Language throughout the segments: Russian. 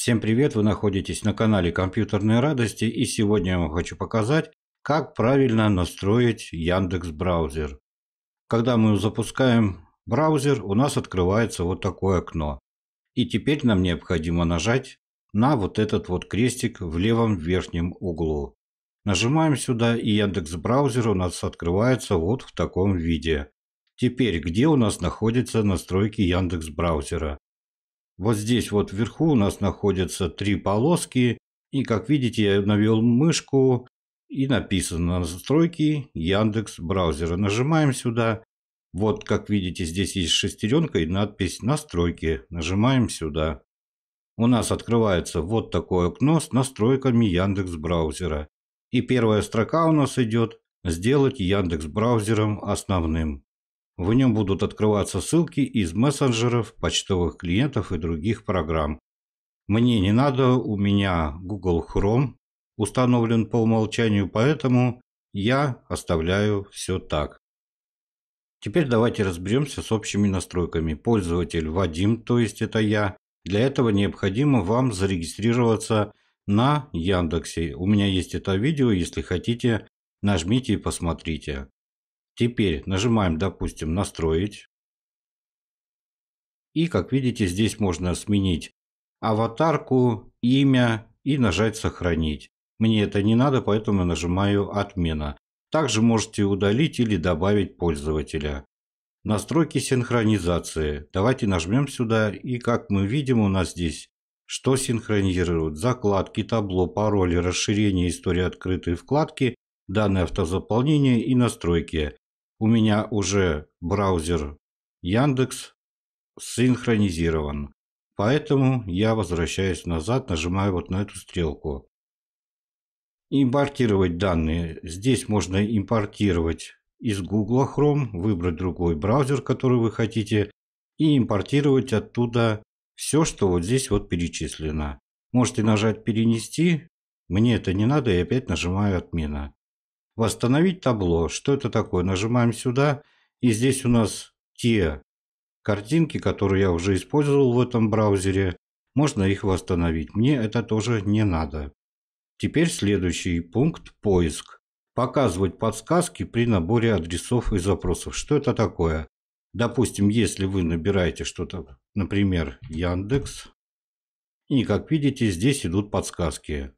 Всем привет, вы находитесь на канале Компьютерные радости и сегодня я вам хочу показать, как правильно настроить Яндекс браузер. Когда мы запускаем браузер, у нас открывается вот такое окно. И теперь нам необходимо нажать на вот этот вот крестик в левом верхнем углу. Нажимаем сюда и Яндекс браузер у нас открывается вот в таком виде. Теперь где у нас находятся настройки Яндекс браузера? Вот здесь вот вверху у нас находятся три полоски. И как видите, я навел мышку и написано настройки Яндекс браузера. Нажимаем сюда. Вот как видите, здесь есть шестеренка и надпись настройки. Нажимаем сюда. У нас открывается вот такое окно с настройками Яндекс браузера. И первая строка у нас идет «Сделать Яндекс браузером основным». В нем будут открываться ссылки из мессенджеров, почтовых клиентов и других программ. Мне не надо, у меня Google Chrome установлен по умолчанию, поэтому я оставляю все так. Теперь давайте разберемся с общими настройками. Пользователь Вадим, то есть это я. Для этого необходимо вам зарегистрироваться на Яндексе. У меня есть это видео, если хотите, нажмите и посмотрите. Теперь нажимаем, допустим, «Настроить». И, как видите, здесь можно сменить аватарку, имя и нажать «Сохранить». Мне это не надо, поэтому нажимаю «Отмена». Также можете удалить или добавить пользователя. Настройки синхронизации. Давайте нажмем сюда, и как мы видим, у нас здесь что синхронизируют закладки, табло, пароли, расширение история открытой вкладки, данные автозаполнения и настройки. У меня уже браузер Яндекс синхронизирован. Поэтому я возвращаюсь назад, нажимаю вот на эту стрелку. Импортировать данные. Здесь можно импортировать из Google Chrome, выбрать другой браузер, который вы хотите, и импортировать оттуда все, что вот здесь вот перечислено. Можете нажать «Перенести». Мне это не надо, и опять нажимаю «Отмена». Восстановить табло. Что это такое? Нажимаем сюда. И здесь у нас те картинки, которые я уже использовал в этом браузере. Можно их восстановить. Мне это тоже не надо. Теперь следующий пункт – поиск. Показывать подсказки при наборе адресов и запросов. Что это такое? Допустим, если вы набираете что-то, например, Яндекс, и как видите, здесь идут подсказки.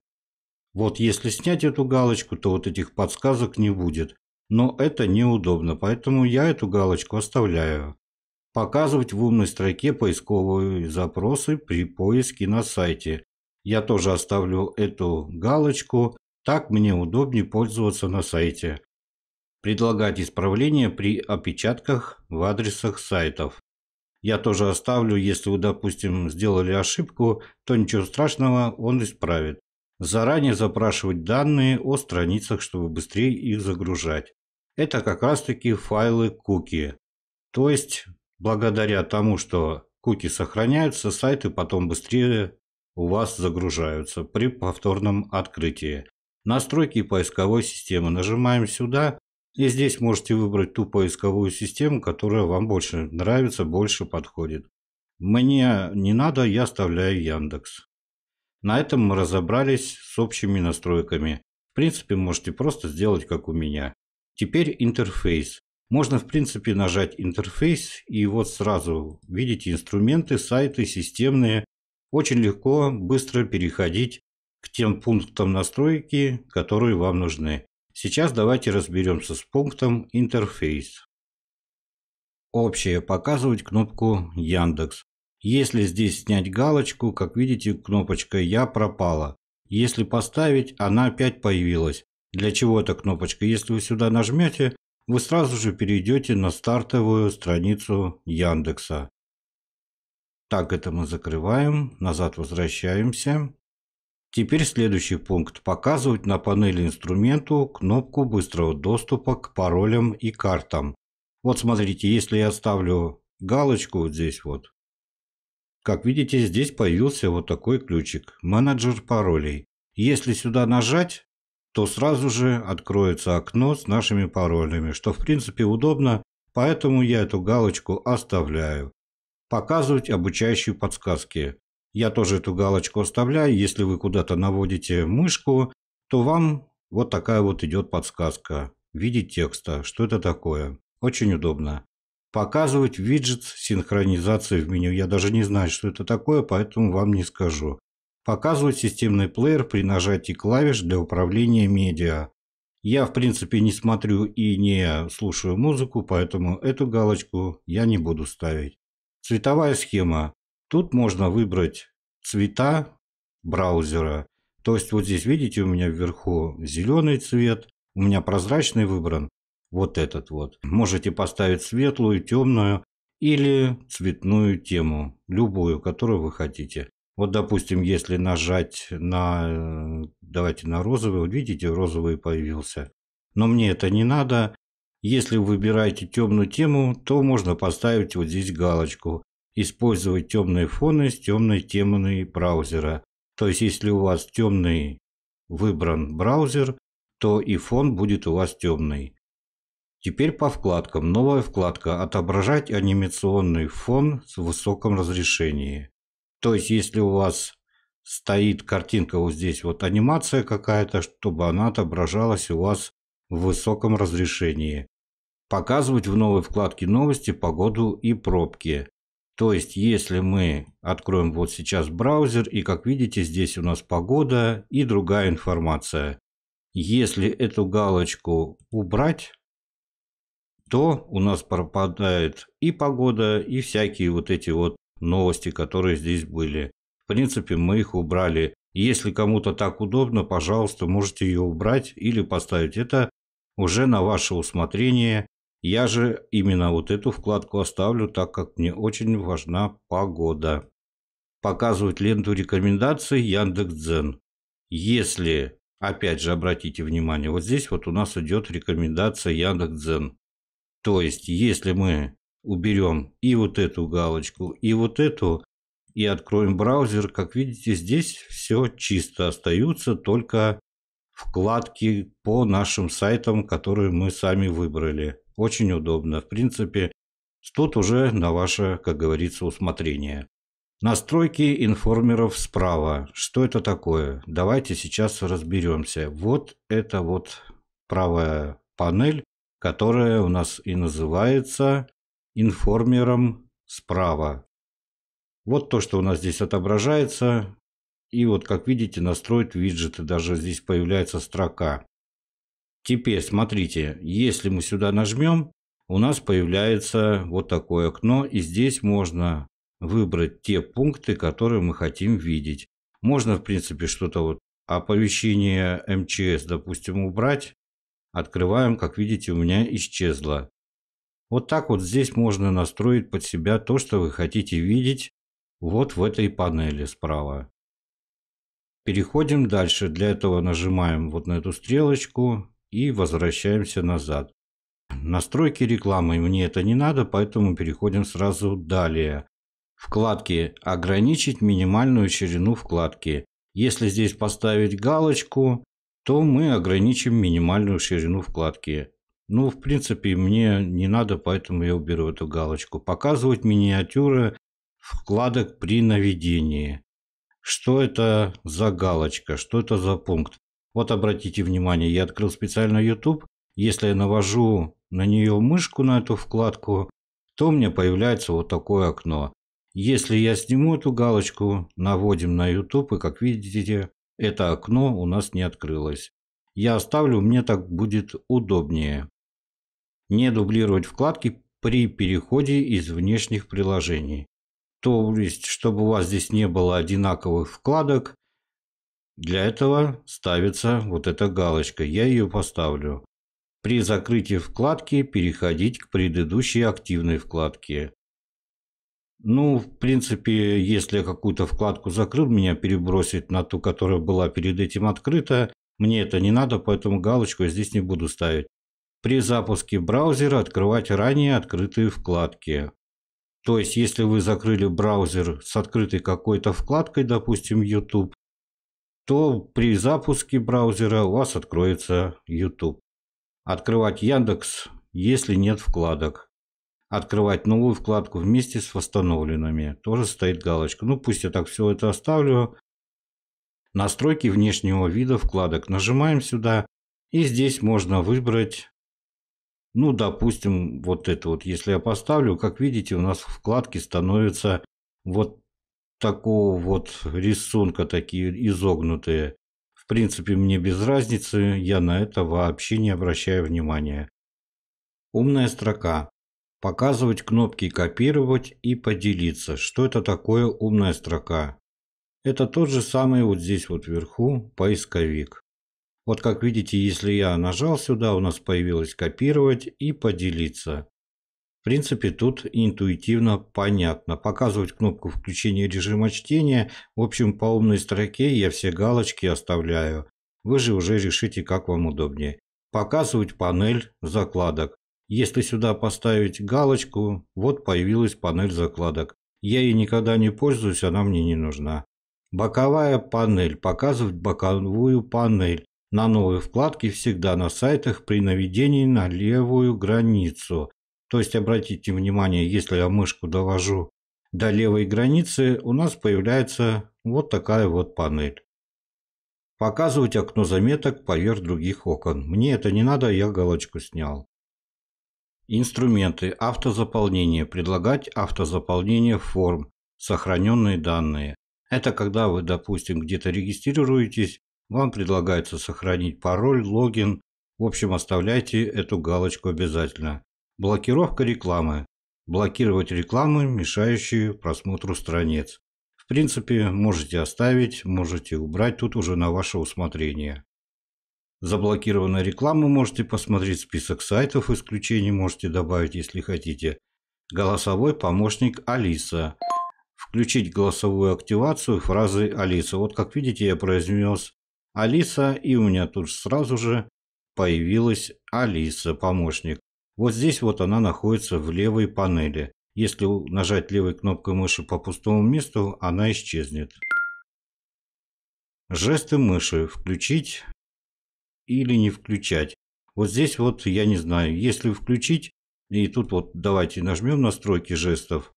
Вот если снять эту галочку, то вот этих подсказок не будет. Но это неудобно, поэтому я эту галочку оставляю. Показывать в умной строке поисковые запросы при поиске на сайте. Я тоже оставлю эту галочку, так мне удобнее пользоваться на сайте. Предлагать исправления при опечатках в адресах сайтов. Я тоже оставлю, если вы, допустим, сделали ошибку, то ничего страшного, он исправит заранее запрашивать данные о страницах, чтобы быстрее их загружать. Это как раз таки файлы куки. То есть, благодаря тому, что куки сохраняются, сайты потом быстрее у вас загружаются при повторном открытии. Настройки поисковой системы. Нажимаем сюда, и здесь можете выбрать ту поисковую систему, которая вам больше нравится, больше подходит. Мне не надо, я оставляю Яндекс. На этом мы разобрались с общими настройками. В принципе, можете просто сделать как у меня. Теперь интерфейс. Можно в принципе нажать интерфейс и вот сразу видите инструменты, сайты, системные. Очень легко, быстро переходить к тем пунктам настройки, которые вам нужны. Сейчас давайте разберемся с пунктом интерфейс. Общее показывать кнопку Яндекс. Если здесь снять галочку, как видите, кнопочка «Я» пропала. Если поставить, она опять появилась. Для чего эта кнопочка? Если вы сюда нажмете, вы сразу же перейдете на стартовую страницу Яндекса. Так, это мы закрываем. Назад возвращаемся. Теперь следующий пункт. Показывать на панели инструменту кнопку быстрого доступа к паролям и картам. Вот смотрите, если я ставлю галочку вот здесь вот, как видите, здесь появился вот такой ключик – менеджер паролей. Если сюда нажать, то сразу же откроется окно с нашими паролями, что в принципе удобно, поэтому я эту галочку оставляю. Показывать обучающие подсказки. Я тоже эту галочку оставляю, если вы куда-то наводите мышку, то вам вот такая вот идет подсказка в виде текста, что это такое. Очень удобно показывать виджет синхронизации в меню. Я даже не знаю, что это такое, поэтому вам не скажу. Показывать системный плеер при нажатии клавиш для управления медиа. Я, в принципе, не смотрю и не слушаю музыку, поэтому эту галочку я не буду ставить. Цветовая схема. Тут можно выбрать цвета браузера. То есть вот здесь, видите, у меня вверху зеленый цвет, у меня прозрачный выбран вот этот вот. Можете поставить светлую, темную или цветную тему, любую, которую вы хотите. Вот, допустим, если нажать на, э, давайте на розовый, вот видите, розовый появился. Но мне это не надо. Если выбираете темную тему, то можно поставить вот здесь галочку. Использовать темные фоны с темной темной браузера. То есть, если у вас темный выбран браузер, то и фон будет у вас темный. Теперь по вкладкам. Новая вкладка «Отображать анимационный фон в высоком разрешении». То есть, если у вас стоит картинка вот здесь, вот анимация какая-то, чтобы она отображалась у вас в высоком разрешении. Показывать в новой вкладке «Новости», «Погоду» и «Пробки». То есть, если мы откроем вот сейчас браузер, и как видите, здесь у нас погода и другая информация. Если эту галочку убрать, то у нас пропадает и погода, и всякие вот эти вот новости, которые здесь были. В принципе, мы их убрали. Если кому-то так удобно, пожалуйста, можете ее убрать или поставить. Это уже на ваше усмотрение. Я же именно вот эту вкладку оставлю, так как мне очень важна погода. Показывать ленту рекомендаций Яндекс.Дзен. Если, опять же, обратите внимание, вот здесь вот у нас идет рекомендация Яндекс.Дзен. То есть, если мы уберем и вот эту галочку, и вот эту, и откроем браузер, как видите, здесь все чисто. Остаются только вкладки по нашим сайтам, которые мы сами выбрали. Очень удобно. В принципе, тут уже на ваше, как говорится, усмотрение. Настройки информеров справа. Что это такое? Давайте сейчас разберемся. Вот это вот правая панель которая у нас и называется информером справа. Вот то, что у нас здесь отображается. И вот, как видите, настроить виджеты. Даже здесь появляется строка. Теперь смотрите, если мы сюда нажмем, у нас появляется вот такое окно. И здесь можно выбрать те пункты, которые мы хотим видеть. Можно, в принципе, что-то вот оповещение МЧС, допустим, убрать. Открываем, как видите, у меня исчезло. Вот так вот здесь можно настроить под себя то, что вы хотите видеть вот в этой панели справа. Переходим дальше. Для этого нажимаем вот на эту стрелочку и возвращаемся назад. Настройки рекламы мне это не надо, поэтому переходим сразу далее. Вкладки. Ограничить минимальную ширину вкладки. Если здесь поставить галочку, то мы ограничим минимальную ширину вкладки. Ну, в принципе, мне не надо, поэтому я уберу эту галочку. Показывать миниатюры вкладок при наведении. Что это за галочка? Что это за пункт? Вот обратите внимание, я открыл специально YouTube. Если я навожу на нее мышку, на эту вкладку, то у меня появляется вот такое окно. Если я сниму эту галочку, наводим на YouTube, и как видите, это окно у нас не открылось. Я оставлю, мне так будет удобнее. Не дублировать вкладки при переходе из внешних приложений. То есть, чтобы у вас здесь не было одинаковых вкладок, для этого ставится вот эта галочка. Я ее поставлю. При закрытии вкладки переходить к предыдущей активной вкладке. Ну, в принципе, если я какую-то вкладку закрыл, меня перебросит на ту, которая была перед этим открыта. Мне это не надо, поэтому галочку я здесь не буду ставить. При запуске браузера открывать ранее открытые вкладки. То есть, если вы закрыли браузер с открытой какой-то вкладкой, допустим, YouTube, то при запуске браузера у вас откроется YouTube. Открывать Яндекс, если нет вкладок открывать новую вкладку вместе с восстановленными. Тоже стоит галочка. Ну пусть я так все это оставлю. Настройки внешнего вида вкладок. Нажимаем сюда. И здесь можно выбрать, ну допустим, вот это вот. Если я поставлю, как видите, у нас вкладки становятся вот такого вот рисунка, такие изогнутые. В принципе, мне без разницы, я на это вообще не обращаю внимания. Умная строка. Показывать кнопки «Копировать» и «Поделиться». Что это такое умная строка? Это тот же самый вот здесь вот вверху поисковик. Вот как видите, если я нажал сюда, у нас появилось «Копировать» и «Поделиться». В принципе, тут интуитивно понятно. Показывать кнопку включения режима чтения. В общем, по умной строке я все галочки оставляю. Вы же уже решите, как вам удобнее. Показывать панель закладок. Если сюда поставить галочку, вот появилась панель закладок. Я ей никогда не пользуюсь, она мне не нужна. Боковая панель. Показывать боковую панель. На новой вкладке всегда на сайтах при наведении на левую границу. То есть обратите внимание, если я мышку довожу до левой границы, у нас появляется вот такая вот панель. Показывать окно заметок поверх других окон. Мне это не надо, я галочку снял. Инструменты автозаполнения. Предлагать автозаполнение форм, сохраненные данные. Это когда вы, допустим, где-то регистрируетесь, вам предлагается сохранить пароль, логин. В общем, оставляйте эту галочку обязательно. Блокировка рекламы. Блокировать рекламу, мешающую просмотру страниц. В принципе, можете оставить, можете убрать, тут уже на ваше усмотрение заблокированной рекламы можете посмотреть список сайтов, исключений можете добавить, если хотите. Голосовой помощник Алиса. Включить голосовую активацию фразы Алиса. Вот как видите, я произнес Алиса, и у меня тут сразу же появилась Алиса, помощник. Вот здесь вот она находится в левой панели. Если нажать левой кнопкой мыши по пустому месту, она исчезнет. Жесты мыши. Включить или не включать. Вот здесь вот я не знаю, если включить, и тут вот давайте нажмем настройки жестов.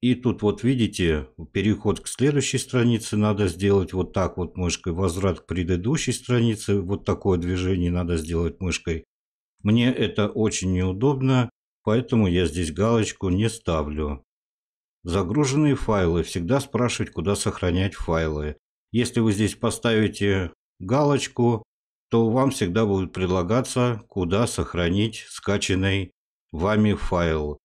И тут вот видите, переход к следующей странице надо сделать вот так вот мышкой. Возврат к предыдущей странице, вот такое движение надо сделать мышкой. Мне это очень неудобно, поэтому я здесь галочку не ставлю. Загруженные файлы. Всегда спрашивать, куда сохранять файлы. Если вы здесь поставите галочку, то вам всегда будет предлагаться, куда сохранить скачанный вами файл.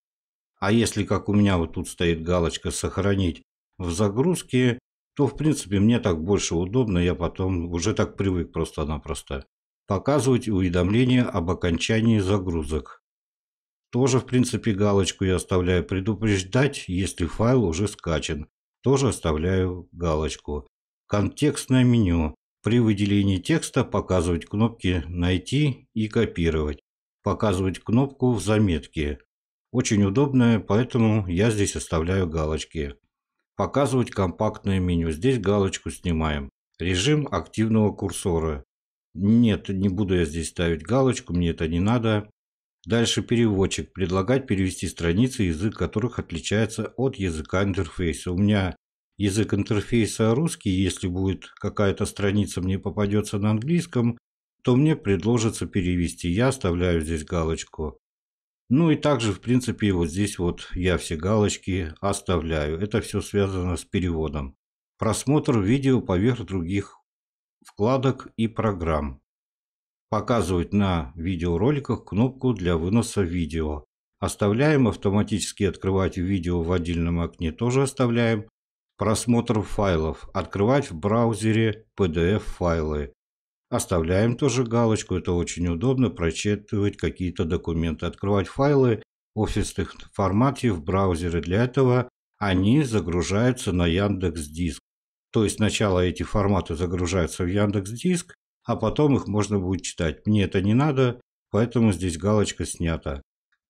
А если, как у меня вот тут стоит галочка «Сохранить в загрузке», то, в принципе, мне так больше удобно, я потом уже так привык просто-напросто. Показывать уведомления об окончании загрузок. Тоже, в принципе, галочку я оставляю «Предупреждать», если файл уже скачан. Тоже оставляю галочку. Контекстное меню. При выделении текста показывать кнопки «Найти» и «Копировать». Показывать кнопку в заметке. Очень удобно, поэтому я здесь оставляю галочки. Показывать компактное меню. Здесь галочку снимаем. Режим активного курсора. Нет, не буду я здесь ставить галочку, мне это не надо. Дальше переводчик. Предлагать перевести страницы, язык которых отличается от языка интерфейса. У меня язык интерфейса русский, если будет какая-то страница мне попадется на английском, то мне предложится перевести. Я оставляю здесь галочку. Ну и также, в принципе, вот здесь вот я все галочки оставляю. Это все связано с переводом. Просмотр видео поверх других вкладок и программ. Показывать на видеороликах кнопку для выноса видео. Оставляем, автоматически открывать видео в отдельном окне тоже оставляем. Просмотр файлов. Открывать в браузере PDF-файлы. Оставляем тоже галочку, это очень удобно, прочитывать какие-то документы, открывать файлы в офисных формате в браузере. Для этого они загружаются на Яндекс Диск. То есть сначала эти форматы загружаются в Яндекс Диск, а потом их можно будет читать. Мне это не надо, поэтому здесь галочка снята.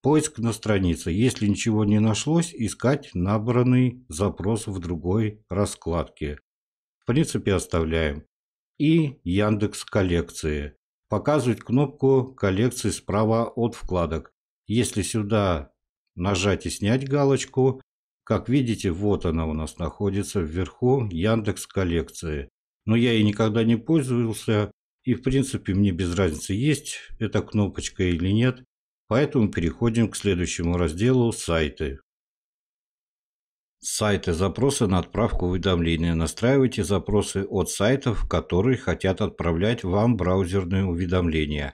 Поиск на странице. Если ничего не нашлось, искать набранный запрос в другой раскладке. В принципе, оставляем. И Яндекс коллекции. Показывать кнопку коллекции справа от вкладок. Если сюда нажать и снять галочку, как видите, вот она у нас находится вверху Яндекс коллекции. Но я и никогда не пользовался. И в принципе мне без разницы есть эта кнопочка или нет. Поэтому переходим к следующему разделу «Сайты». Сайты запросы на отправку уведомления. Настраивайте запросы от сайтов, которые хотят отправлять вам браузерные уведомления.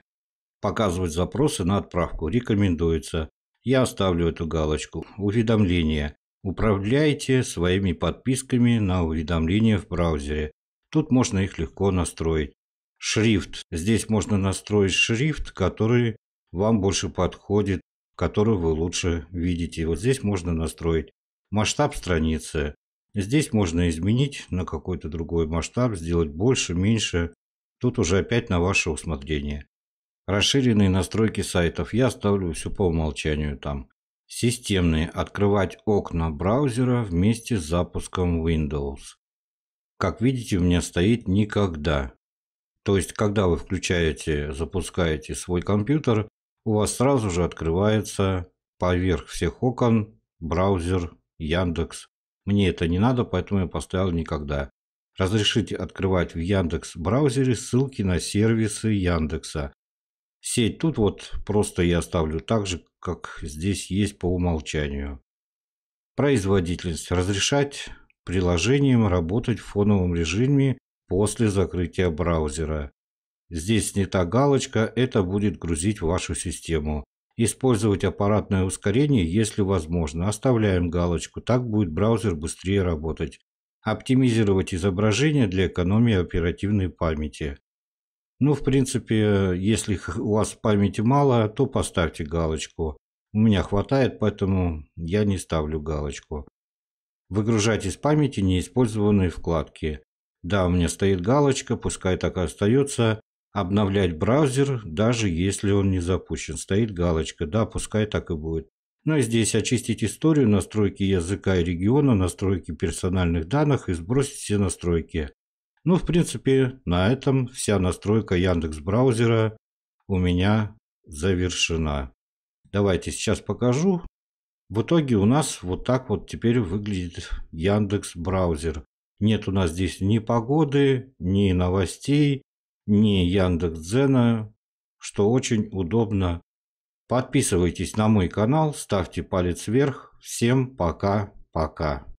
Показывать запросы на отправку рекомендуется. Я оставлю эту галочку. Уведомления. Управляйте своими подписками на уведомления в браузере. Тут можно их легко настроить. Шрифт. Здесь можно настроить шрифт, который вам больше подходит, который вы лучше видите. Вот здесь можно настроить масштаб страницы. Здесь можно изменить на какой-то другой масштаб, сделать больше, меньше. Тут уже опять на ваше усмотрение. Расширенные настройки сайтов я оставлю все по умолчанию там. Системные. Открывать окна браузера вместе с запуском Windows. Как видите, у меня стоит «Никогда». То есть, когда вы включаете, запускаете свой компьютер, у вас сразу же открывается поверх всех окон браузер Яндекс. Мне это не надо, поэтому я поставил никогда. Разрешите открывать в Яндекс браузере ссылки на сервисы Яндекса. Сеть тут вот просто я оставлю так же, как здесь есть по умолчанию. Производительность. Разрешать приложением работать в фоновом режиме после закрытия браузера. Здесь не та галочка, это будет грузить вашу систему. Использовать аппаратное ускорение, если возможно. Оставляем галочку, так будет браузер быстрее работать. Оптимизировать изображение для экономии оперативной памяти. Ну, в принципе, если у вас памяти мало, то поставьте галочку. У меня хватает, поэтому я не ставлю галочку. Выгружать из памяти неиспользованные вкладки. Да, у меня стоит галочка, пускай так и остается обновлять браузер, даже если он не запущен. Стоит галочка, да, пускай так и будет. Ну и здесь очистить историю, настройки языка и региона, настройки персональных данных и сбросить все настройки. Ну, в принципе, на этом вся настройка Яндекс браузера у меня завершена. Давайте сейчас покажу. В итоге у нас вот так вот теперь выглядит Яндекс браузер. Нет у нас здесь ни погоды, ни новостей, ни Яндекс.Дзена, что очень удобно. Подписывайтесь на мой канал, ставьте палец вверх. Всем пока-пока.